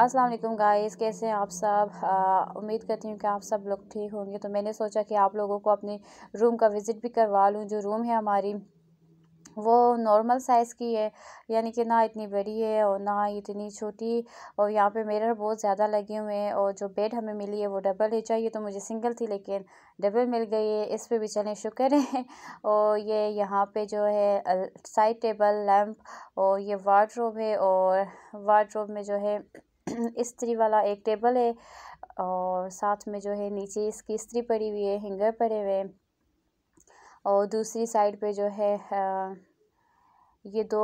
अस्सलाम वालेकुम गाइस कैसे हैं आप सब उम्मीद करती हूँ कि आप सब लोग ठीक होंगे तो मैंने सोचा कि आप लोगों को अपने रूम का विज़िट भी करवा लूँ जो रूम है हमारी वो नॉर्मल साइज़ की है यानी कि ना इतनी बड़ी है और ना इतनी छोटी और यहाँ पे मिरर बहुत ज़्यादा लगे हुए हैं और जो बेड हमें मिली है वो डबल ही चाहिए तो मुझे सिंगल थी लेकिन डबल मिल गई है इस पे भी चलें शुक्र है और ये यहाँ पे जो है साइड टेबल लैम्प और ये वार्ड्रोब है और वार्ड्रोब में जो है इस्त्री वाला एक टेबल है और साथ में जो है नीचे इसकी इस्त्री पड़ी हुई है हैंगर पड़े हुए हैं और दूसरी साइड पे जो है ये दो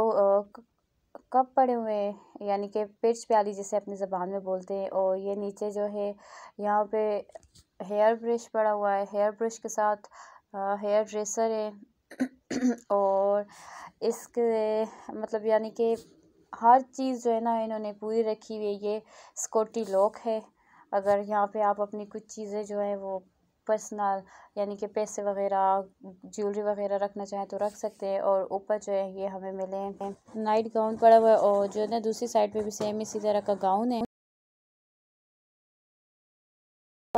कप पड़े हुए हैं यानी कि पिर्च प्याली जिसे अपनी ज़बान में बोलते हैं और ये नीचे जो है यहाँ पे हेयर ब्रश पड़ा हुआ है हेयर ब्रश के साथ हेयर ड्रेसर है और इसके मतलब यानी कि हर चीज़ जो है ना इन्होंने पूरी रखी हुई है ये स्कोटी लॉक है अगर यहाँ पे आप अपनी कुछ चीज़ें जो है वो पर्सनल यानी कि पैसे वगैरह ज्वेलरी वगैरह रखना चाहें तो रख सकते हैं और ऊपर जो है ये हमें मिले हैं नाइट गाउन पड़ा हुआ है और जो है ना दूसरी साइड पे भी सेम इसी तरह का गाउन है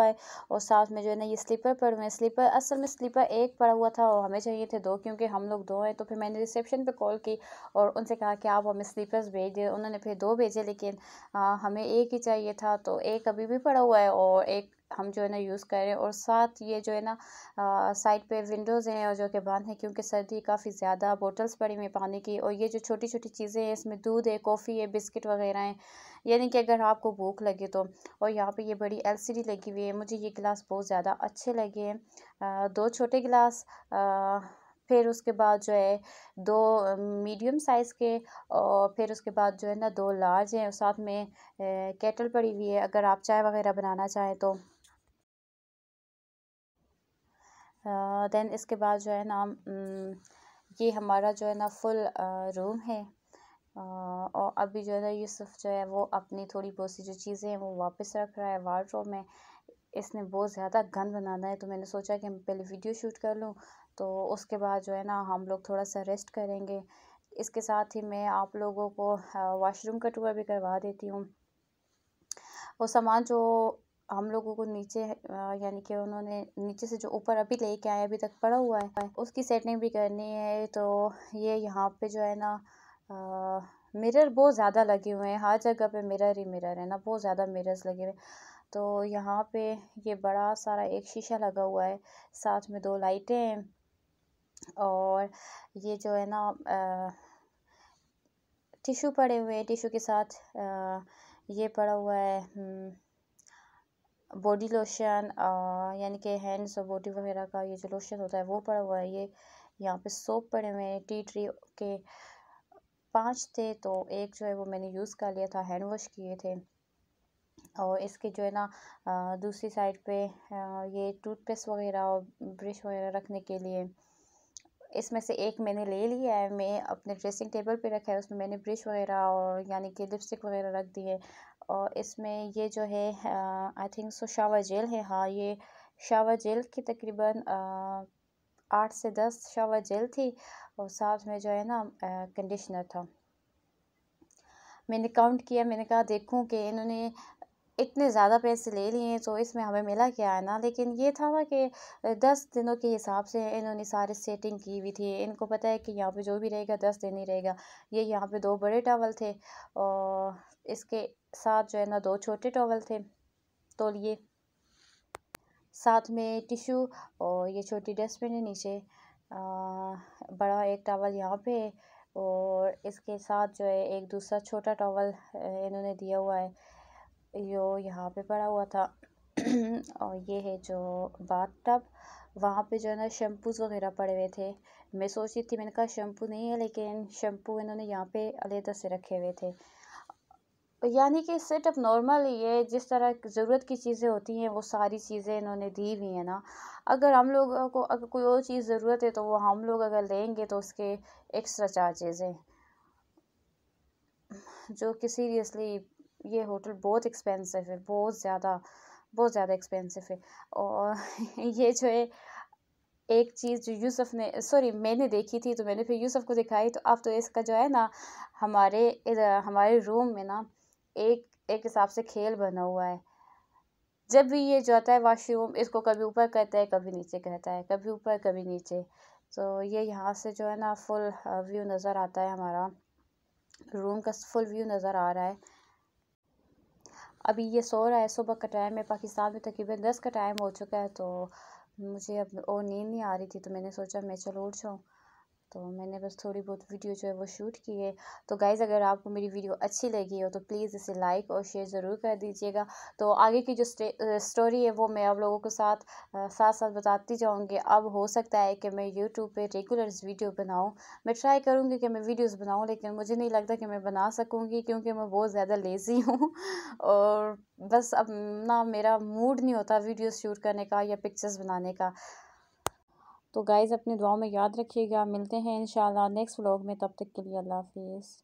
है और साथ में जो है ना ये स्लीपर पड़े हुए हैं स्लीपर असल में स्लीपर एक पड़ा हुआ था और हमें चाहिए थे दो क्योंकि हम लोग दो हैं तो फिर मैंने रिसेप्शन पर कॉल की और उनसे कहा कि आप हमें स्लीपर्स भेज दें उन्होंने फिर दो भेजे लेकिन हाँ, हमें एक ही चाहिए था तो एक अभी भी पड़ा हुआ है और एक हम जो है ना यूज़ करें और साथ ये जो है ना साइड पे विंडोज़ हैं और जो कि बंद हैं क्योंकि सर्दी काफ़ी ज़्यादा बोटल्स पड़ी हुई पानी की और ये जो छोटी छोटी चीज़ें हैं इसमें दूध है कॉफ़ी है बिस्किट वगैरह हैं यानी कि अगर आपको भूख लगे तो और यहाँ पे ये बड़ी एलसीडी लगी हुई है मुझे ये गिलास बहुत ज़्यादा अच्छे लगे हैं दो छोटे गिलास आ, फिर उसके बाद जो है दो मीडियम साइज़ के और फिर उसके बाद जो है ना दो लार्ज हैं और साथ में केटल पड़ी हुई है अगर आप चाय वगैरह बनाना चाहें तो देन इसके बाद जो है ना ये हमारा जो है ना फुल रूम है और अभी जो है ना यूसुफ जो है वो अपनी थोड़ी बहुत सी जो चीज़ें हैं वो वापस रख रहा है वार्ड में इसने बहुत ज़्यादा घन बनाना है तो मैंने सोचा कि मैं पहले वीडियो शूट कर लूँ तो उसके बाद जो है ना हम लोग थोड़ा सा रेस्ट करेंगे इसके साथ ही मैं आप लोगों को वॉशरूम का टूर भी करवा देती हूँ वो सामान जो हम लोगों को नीचे यानी कि उन्होंने नीचे से जो ऊपर अभी लेके आए अभी तक पड़ा हुआ है उसकी सेटिंग भी करनी है तो ये यहाँ पे जो है ना मिरर बहुत ज़्यादा लगे हुए हैं हर जगह पे मिरर ही मिरर है ना बहुत ज़्यादा मिरर्स लगे हुए हैं तो यहाँ पे ये बड़ा सारा एक शीशा लगा हुआ है साथ में दो लाइटें हैं और ये जो है ना टिशू पड़े हुए हैं टिशू के साथ आ, ये पड़ा हुआ है हम्म, बॉडी लोशन यानी कि हैंड्स और बॉडी वगैरह का ये जो लोशन होता है वो पड़ा हुआ है ये यहाँ पे सोप पड़े हुए हैं टी ट्री के पांच थे तो एक जो है वो मैंने यूज़ कर लिया था हैंड वॉश किए थे और इसके जो है ना दूसरी साइड पे ये टूथपेस्ट वगैरह और ब्रश वगैरह रखने के लिए इसमें से एक मैंने ले लिया है मैं अपने ड्रेसिंग टेबल पे रखा है उसमें मैंने ब्रश वगैरह और यानी कि लिपस्टिक वगैरह रख दी है और इसमें ये जो है I think so shower gel है हाँ ये शावर जेल की तकरीबन आठ से दस शावर जेल थी और साथ में जो है ना कंडीशनर था मैंने काउंट किया मैंने कहा देखूं कि इन्होंने इतने ज़्यादा पैसे ले लिए तो इसमें हमें मिला क्या है ना लेकिन ये था ना कि दस दिनों के हिसाब से इन्होंने सारी सेटिंग की हुई थी इनको पता है कि यहाँ पे जो भी रहेगा दस दिन ही रहेगा ये यहाँ पे दो बड़े टॉवल थे और इसके साथ जो है ना दो छोटे टॉवल थे तो लिए साथ में टिशू और ये छोटी डस्टबिन है नीचे आ, बड़ा एक टॉवल यहाँ पे और इसके साथ जो है एक दूसरा छोटा टॉवल इन्होंने दिया हुआ है जो यहाँ पे पड़ा हुआ था और ये है जो बाथ टब वहाँ पे जो है ना शैम्पूज़ वगैरह पड़े हुए थे मैं सोच रही थी मैंने कहा शैम्पू नहीं है लेकिन शैम्पू इन्होंने यहाँ पे अलहदा से रखे हुए थे यानी कि सेटअप नॉर्मल ही है जिस तरह ज़रूरत की चीज़ें होती हैं वो सारी चीज़ें इन्होंने दी हुई हैं ना अगर हम लोगों को अगर कोई और चीज़ ज़रूरत है तो वो हम लोग अगर लेंगे तो उसके एक्स्ट्रा चार्जेज़ हैं जो कि सीरियसली ये होटल बहुत एक्सपेंसिव है बहुत ज़्यादा बहुत ज़्यादा एक्सपेंसिव है और ये जो है एक चीज़ जो यूसुफ ने सॉरी मैंने देखी थी तो मैंने फिर यूसुफ को दिखाई तो अब तो इसका जो है ना हमारे इधर हमारे रूम में ना एक एक हिसाब से खेल बना हुआ है जब भी ये जाता है वाशरूम इसको कभी ऊपर करता है कभी नीचे करता है कभी ऊपर कभी नीचे तो ये यहाँ से जो है ना फुल व्यू नज़र आता है हमारा रूम का फुल व्यू नज़र आ रहा है अभी ये सो रहा है सुबह का टाइम है पाकिस्तान में तकरीबन दस का टाइम हो चुका है तो मुझे अब और नींद नहीं आ रही थी तो मैंने सोचा मैं चलो उठ जाऊँ तो मैंने बस थोड़ी बहुत वीडियो जो है वो शूट की है तो गाइज़ अगर आपको मेरी वीडियो अच्छी लगी हो तो प्लीज़ इसे लाइक और शेयर ज़रूर कर दीजिएगा तो आगे की जो स्टोरी है वो मैं आप लोगों के साथ साथ साथ बताती जाऊँगी अब हो सकता है कि मैं यूट्यूब पर रेगुलर वीडियो बनाऊँ मैं ट्राई करूँगी कि मैं वीडियोज़ बनाऊँ लेकिन मुझे नहीं लगता कि मैं बना सकूँगी क्योंकि मैं बहुत ज़्यादा लेज़ी हूँ और बस अब ना मेरा मूड नहीं होता वीडियो शूट करने का या पिक्चर्स बनाने का तो गाइज़ अपनी दुआओं में याद रखिएगा मिलते हैं इन नेक्स्ट व्लॉग में तब तक के लिए अल्लाह हाफिज़